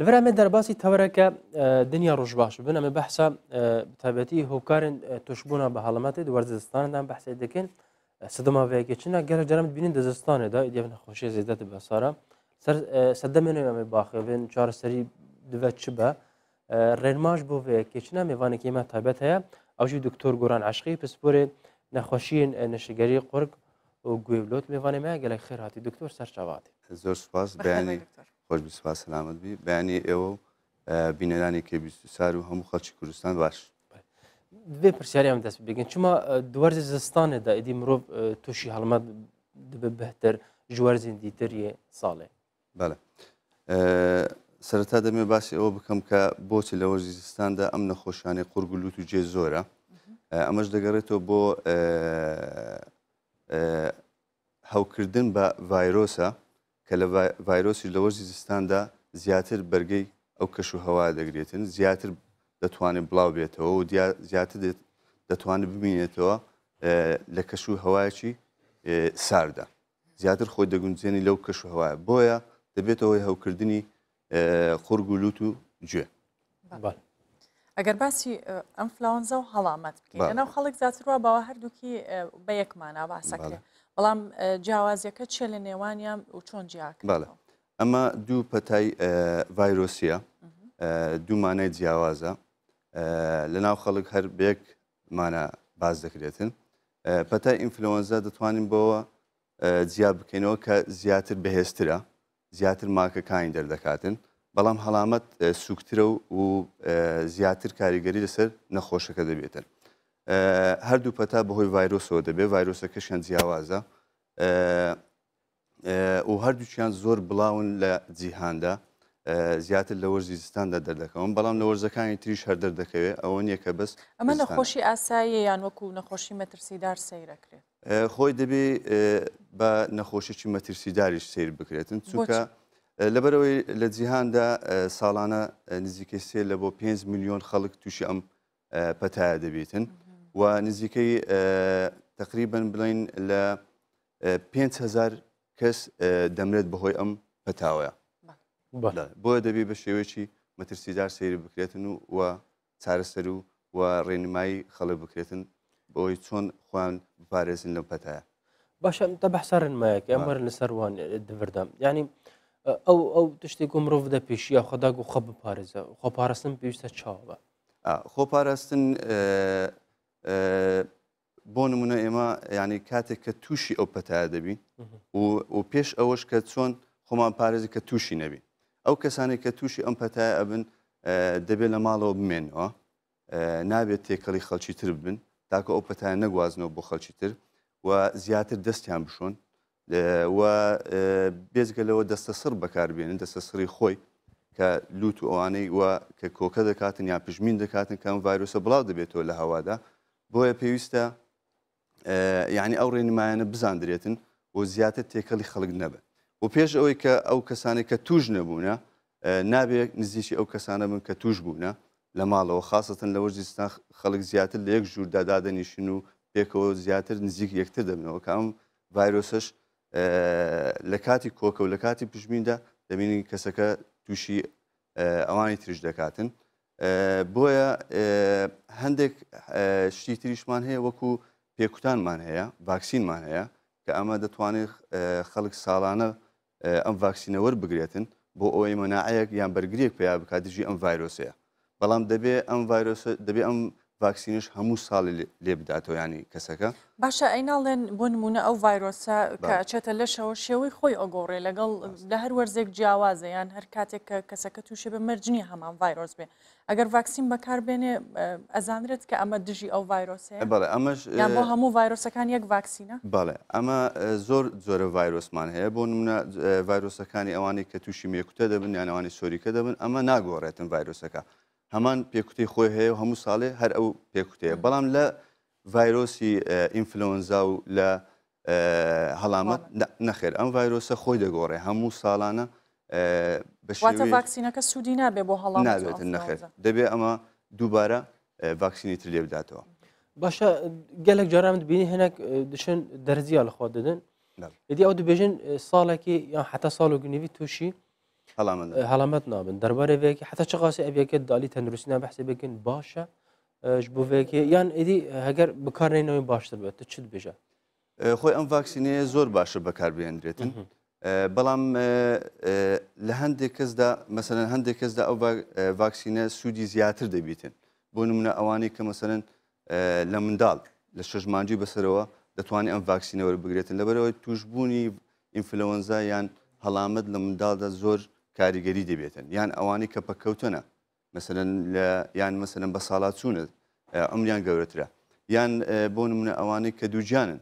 لەبرامێ دەرباسی تورک آه، دنیا روش باش بنەمە بەحسا آه، تابەتی هۆکارن آه، توشبوونا بە هەڵەمەتی وەرزستانان بەحسی دەکەن سدەماڤەیەکە چنە گره جرمت بینین دەزستانێدا دیێ نەخۆشیە زیدەت بەسارە سەدەمێنێ باخێن چارەسەری دوێ چ بە ڕێنماش بۆ vêyekê ما تابت me taybet heye ew jî doktor goran eşqî نشگری قرق و qurg û guêvlot mêvanê me gelek xêr hatî doktor serçavatî. Zor spas beyanî خۆش بسپاس سلامت بی بەیانی ئێوە بینەرانی کێبیسار و هەموو خەڵکی کوردستان باش دوێ پرسیاریان دەست بگەن چما دوەرزی زستانێدا ئیدی مرۆڤ تووشی هەڵمەت دەبێ بەتر ژوەرزین دیتریە ساڵێ بەڵێ سەرەتا دەمێ باسی ئەوە بکەم کە بۆچی لە وەرزیستاندا ئەم نەخۆشیانەی قورگلووت و جێ زۆرە ئەمەش دەگەڕێتەوە بۆ هەوکردن بە ڤایرۆسە کە لە ڤایرۆسی لە وەرزی زستاندا زیاتر بەرگەی ئەو کەش و هەوا دەگرێتن زیاتر دەتوانێت بڵاو بێتەوە و زیاتر دەتوانێت ببینێتەوە لە کەش و هەوایکی ساردا زیاتر خۆی دەگونجێنی لەو کەش و هەوایە بۆیە دەبێتەوەی هەوکردنی قورگ و لووت و گوێ ئەگەر باسی ئەم فلاوەنزە و هەڵامەت بکەین لەناو خەڵک زیاتر وە باوە هەردووکی بە یەکمانە باسەکە بەڵام جیاوازیەکە چێ لە نێوانیان و چۆن جیاکە ئەمە دوو پەتای ڤایرۆسیە دوومانای جیاوازە لە ناو خەڵک هەر بێکمانە باز دەکرێتن پەتای ئینفلۆنزا دەتوانین بەوە جیا بکەینەوە کە زیاتر بەهێزترە زیاتر ماکەکانی دەردەکاتن بەڵام هەڵامەت سوکترە و زیاتر کاریگەری لەسەر نەخۆشەکە دەبێتن هەردوو پەتا بەهۆی ڤایرۆسەوە دەبێت ڤایرۆسەکەشیان جیاوازە و هەردووچیان زۆر بڵاون لە جیهاندا زیاتر لە وەرزیستاندا دەردەکەون بەڵام لە وەرزەکانی تریش هەر دەردەکەوێت ئەوە نییە کە بەس ئەمە نەخۆشی ئاساییە یان وەکو نەخۆشی مەترسیدار سیرەکرێت خۆی دەبێ بە نەخۆشیی مەترسیداریش سیر بکرێتن چونکە لەبەرەوەی لە جیهاندا ساڵانە نزیکە سێ لە بۆ 5 میلیۆن خەڵک تووشی ئەم پەتایە دەبێتن. و نزیکەی تقریبن بڵین لە 5هزار کەس دەمرێت بەهۆی ئەم پەتاوەیە بۆە دەبی بە شێوەیەکی مەترسیدار سەیری بکرێتن و و چارەسەر و و ڕێنمایی خەڵک بکرێتن بۆی چۆن خوان بپارێزن لەم پەتایە باشە تە بەحسا ڕێنمایەک ئەمەەر لەسەروان دەوردام ینی ئەو ئەو تشتێک و مرۆڤ دەپێشی یا خۆداگ و خە بپارێزە خۆپارستن پێویستە چاوە خۆپاراستن بۆ نمونە ئێمە ینی کاتێک کە تووشی ئەو پەتایە دەبین و پێش ئەوەش کە چۆن خۆمان پارێزی کە تووشی نەبی ئەو کەسانی کە تووشی ئەم پەتایە ئەبن دەبێت لە ماڵەوە بمێنەوە نابێت تێکەڵی خەڵکی تر بن تاکە ئەو پەتایە نەگوازنەوە بۆ خەڵکی تر و زیاتر دەستیان بشۆن و بێزگەلەوە دەستە سەر بەکاربیێنن دەستە سری خۆی کە لووت و ئەوانەی وە کە کۆکە دەکاتن یا پژمین دەکاتن کەم ڤایرۆسە بڵاو دەبێتەوە لە هەوادا بۆیە پێویستە یعنی ئەو ڕێنمایانە بزاندرێتن بۆ زیاتر تێکەڵی خەڵک نەبێت و پێش ئەوەی کە ئەو کەسانی کە توش نەبوونە نابێت نزیشی ئەو کەسانە بن کە توش بوونە لە ماڵەوە خاستن لە وەرزستان خەڵک زیاتر لە یەک ژووردا دادەنیشن و پێکەوە زیاتر نزیک یەکتر دەبنەوە کام ڤایرۆسش لە کاتی کۆکە و لە کاتی پشمیندا دەبینین کەسەکە تووشی ئەوانی ترش دەکاتن بۆیە هەندێک شتی تریشمان هەیە وەکو پێکوتانمان هەیە ڤاکسینمان هەیە کە ئەمە دەتوانێت خەڵک ساڵانە ئەم ڤاکسینەوە بگرێتن بۆ ئەوەی مەناعەیەک یان بەرگریەک پێیا بکاتژی ئەم ڤایرۆسەیە بەڵام دەبێ ئەم دەبێ ئەم ڤاکسینش هەموو ساڵی لێ بداتەوە ینی کەسەکە باشە ئەیناڵێن بۆ نمونە ئەو ڤایرۆسە کەچێتە لەشەوە شێوەی خۆی ئۆگۆڕێ لەگەڵ لە هەر وەرزێک جیاوازە یان هەر کاتێک کە کەسەکە تووشێ بە مەرجنی هەمان ڤایرۆس بێ ئەگەر ڤاکسین بەکاربێنێ ئەزانرێت کە ئەمە دژی ئەو ڤایرۆسێ بەڵێ ئەمەش بۆ هەموو ڤایرۆسەکان یەک ڤاکسینە بەڵێ ئەمە زۆر جۆرە ڤایرۆسمان هەیە بۆ نمونە ڤایرۆسەکانی ئەوانی کە تووشی مێکوتە دەبن یانەوانی سۆریکە دەبن ئەمە ناگۆڕێتن ڤایرۆسەکە هەمان پێکوتی خۆی هەیە و هەموو ساڵێ هەر ئەو پێکوتەیە بەڵام لە ڤایرۆسی ئینفلۆنزا و لە هەڵامەت نەخێر ئەم ڤایرۆسە خۆی دەگۆڕێ هەموو ساڵانە ڤاکسینەکە سوودی نابێ بۆ هەڵام نابێت نەخێت دەبێت ئەمە دووبارە ڤاکسینی تر لێ بداتەوە باشە گەلێک جارامت بینی هەنێک دشن دەرزیە لە خۆ دەدن ئیدی ئەو دەبێژن ساڵێکی یان حتا ساڵ و گنیوی تووشی هەڵامەت نابن دەربارەیەکی حتا چ قاسی ئەبیەکە دالی تەندروستینا بەحسێ بکەن باشە بۆێکی یان ئیدی هەگەر بکارێنەوەی باشتر بێت چت بێژە خۆی ئەم ڤاکسینەیە زۆر باشە بەکاربیێنرێتن بەڵام لە هەندێک کەسدا مەسەرەن هەندێک کەسدا ئەو ڤاکسینە سوودی زیاتر دەبیتن بۆ نمونە ئەوانەی کە مەسەرن لە منداڵ لە شەژمانجی بەسەرەوە دەتوانین ئەم ڤاکسینەوە بگرێتن لەبەرەوەی توشببوونی ئینفلەوەنزا یان هەڵامەت لە منداڵدا زۆر کاریگەری دەبێتن یان ئەوانی کە پەکەوتنە مثلەن یان مثلەن بە ساڵات چوونت ئەملیان گەورەترە یان بۆ نمونە ئەوانەی کە دووجانن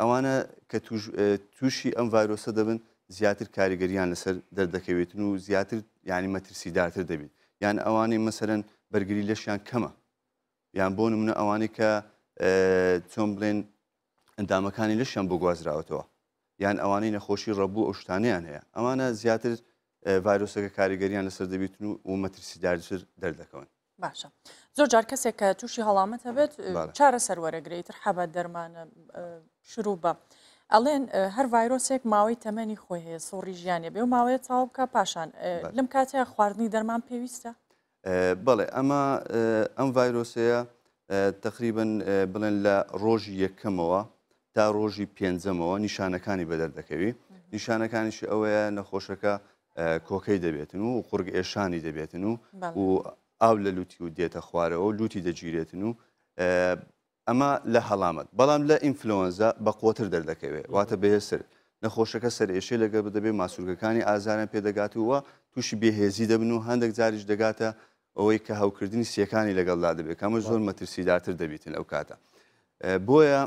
ئەوانە کە تووشی ئەم ڤایرۆسە دەبن زیاتر کاریگەریان لەسەر دەردەکەوێتن و زیاتر ینی مەترسیدارتر دەبێت یان ئەوانەی مەسەرەن بەرگری لەشیان کەمە یان بۆ نمونە ئەوانەی کە چۆن بڵێن ئەندامەکانی لەشیان بۆ گوازراوەتەوە یان ئەوانەی نەخۆشی ڕەبوو ئەو شتانیان هەیە ئەمانە زیاتر ڤایرۆسەکە کاریگەریان لەسەر دەبیتن و مەترسی دارجر دەردەکەون باشە زۆر جار کەسێک کە تووشی هەڵامەتە بێت چارە سەروەرەگریتر حەبەت دەرمانە شروع بە. ئەڵێن هەر ڤایرۆسێک ماوەی تەمەنی خۆی هەیە سۆڕی ژیانە بێ و ماوەیە چاو بکە پاشان لەم کاتەیە خواردنی دەرمان پێویستە؟ بڵێ ئەمە ئەم ڤایرۆسەیە تقریبن بڵێن لە ڕۆژی یەکەمەوە تا ڕۆژی پێنجەمەوە نیشانەکانی بەدەردەکەوی نیشانەکانیشی ئەوەیە نەخۆشەکە کۆکەی دەبێتن و قورگ ئێشانی دەبێتن و و ئاو لە لوتی و دێتە خوارەوە و لوتی دەگیرێتن و ئەمە لە هەڵامەت بەڵام لە ئینفلۆنزا بە قوتر دەردەکەوێت واتە بەهێسر نەخۆشەکە سەر ئێشێ لەگە بدەبێ ماسوورگەکانی ئازارە پێدەگات ووە تووشی بێهێزی دەبن و هەندێک جاریش دەگاتە ئەوەی کە هەوکردنی سیەکانی لەگەڵدا دەبێت کەمە زۆر مەترسیداتر دەبیتن ئەو کاتە بۆیە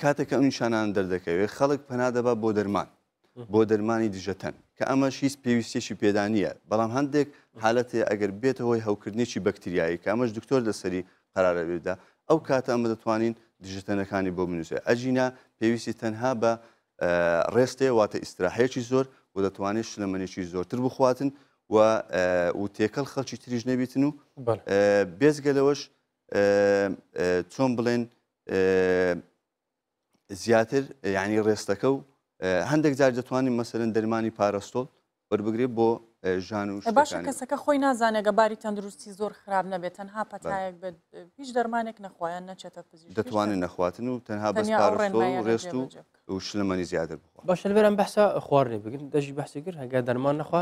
کاتێککە ئەو نیشانان دەردەکەوێت خەڵک پەنادەبا بۆ دەرمان بۆ دەرمانی دژەتەن کە ئەمە شیست پێویستێکی پێدانیە بەڵام هەندێک حالەتێ ئەگەر بێتەوەی هەوکردنیێکی بەکتریایی کە ئەمەش دکتۆر لەسەری قرارەبێدا ئەو کاتە ئەمە دەتوانین دژەتەنەکانی بۆ بنووسێ ئەجینا پێویستی تەنها بە ڕێستێ واتە ئیسراحەیەکی زۆر و دەتوانێت شلەمەێکی زۆرتر بخواتن و و تێکەڵ خەڵکی تریژ نەبیتن و بێزگەلەوەش چۆن بڵێن زیاتر یعنی ڕێستەکە و هەندێک جار دەتوانین مەسەرن دەرمانی پاراستۆل وەربگرێت بۆ ژان و باشە کەسەکە خۆی نازانێگە باری تەندروستی زۆر خراب نەبێت تەنها پەتایەک بێت هیچ دەرمانێک نەخوایان نەچێتە پزیش دەتوانین نەخواتن و تەنها بەس ڕێست و شلمەنی زیاتر بخوا باش لەبەرم بەسا خواردێ بگرن دەژی بەسیگر هەگە دەرمان نەخوا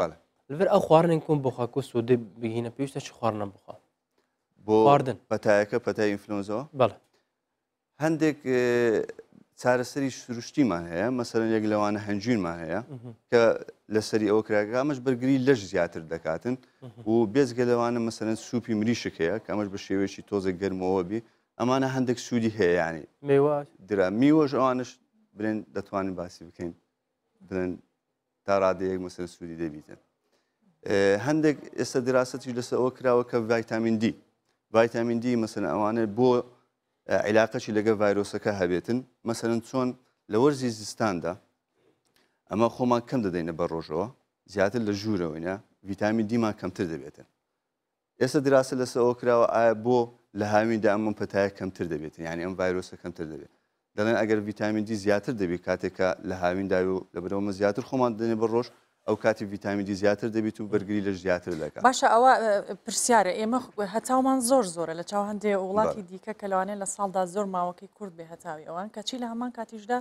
لەبەر ئەو خواردن کۆم بخواکو سوودی بگینە پێویستە چ خواردنە بخوا بۆ خواردن پەتایەکە پەتای ئینفلۆنزەوە بەڵێ هەندێک چارەسەری سروشتیمان هەیە مەسەرەن یەک لەوانە هەنجینمان هەیە کە لەسەری ئەوە کراگامەش بەرگری لەش زیاتر دەکاتن و بێزگە لەوانە مەسەرەن سوپی مریشکەیە کەمەش بە شێوێکی تۆزە گەرمەوە بی ئەمانە هەندێک سوودی هەیەیانی درا میوەش ئەوانش برێن دەتوانین باسی بکەین برن تا ڕادەیەک مەسەر سوودی دەبیتن هەندێک ئێستا دراستی لەسەر ئەوە کراوە کە ڤایتامین دی ڤایتامین دی مەسەن ئەوانە بۆ عیلاقەشی لەگە ڤایرۆسەکە هەبێتن مەسەرن چۆن لە وەرزی زستاندا ئەمە خۆمان کەم دەدەینە بە ڕۆژەوە زیاتر لە ژوورەوەینە ویتامی دیمان کەمتر دەبێتن ئێستا دراسە لەسەوە کراوە ئایا بۆ لە هاویندا ئەمم پەتایە کەمتر دەبێت یعنی ئەم ڤایرۆسە کەمتر دەبێت دەڵێن ئەگەر ویتامین دی زیاتر دەبێت کاتێکە لە هاویندا و لە برەوەمە زیاتر خۆمان دێنێ بە ڕۆژ ئەو کاتی ڤیتامیدی زیاتر دەبیت و بەرگری لە زیاتر لەکە باشە ئەوە پرسیارە ئێمە هەتاومان زۆر زۆرە لە چاو هەندێک وڵاتی دیکە کە لەوانێت لە ساڵدا زۆر ماوەکەی کورد بێ هەتاوی ئەوان کەچی لە هەمان کاتیشدا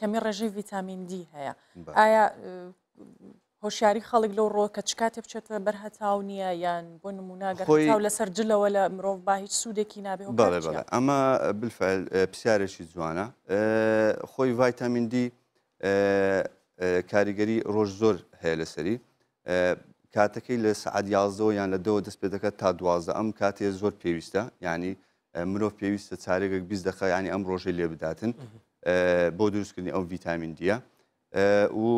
کەمی ڕێژەی ڤیتامیندی هەیە ئایا هۆشیاری خەڵک لەو ڕۆکە چ کاتێ بچێتە بەر هەتاو نییە یان بۆ نموناگەڕاو لەسەر جلەوە لە مرۆڤ با هیچ سوودێکی نابێ ئەمە بفعل پرسیارێکی جوانە خۆی ڤایتامین دی کاریگەری ڕۆژ زۆر هەیە لەسەری کاتەکەی لە سعاد یازەوە یان لە دەوە دەست پێ دەکات تا دوازە ئەم کاتێ زۆر پێویستە ینی مرۆڤ پێویستە چارێکێک بیست دەخە ینی ئەم ڕۆژەی لێ بداتن بۆ دروستکردنی ئەو ڤیتامین دیە و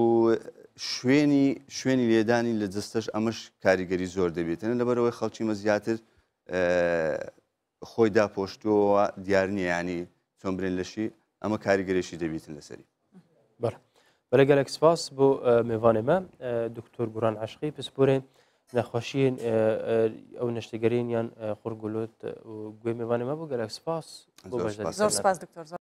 شوێنی شوێنی لێدانی لە جستەش ئەمەش کاریگەری زۆر دەبێتن لەبەرەوەی خەڵکیمە زیاتر خۆی داپۆشتوەوە دیار نییە ینی چۆن برێن لەشی ئەمە کاریگەریشی دەبیتن لەسەری بەر. بله گلک سپاس بو میوان دکتر گوران عشقی پس بوره نخوشین او نشتگرین یان خورگولوت و گوی میوان ما بو گلک سپاس زور سپاس دکتر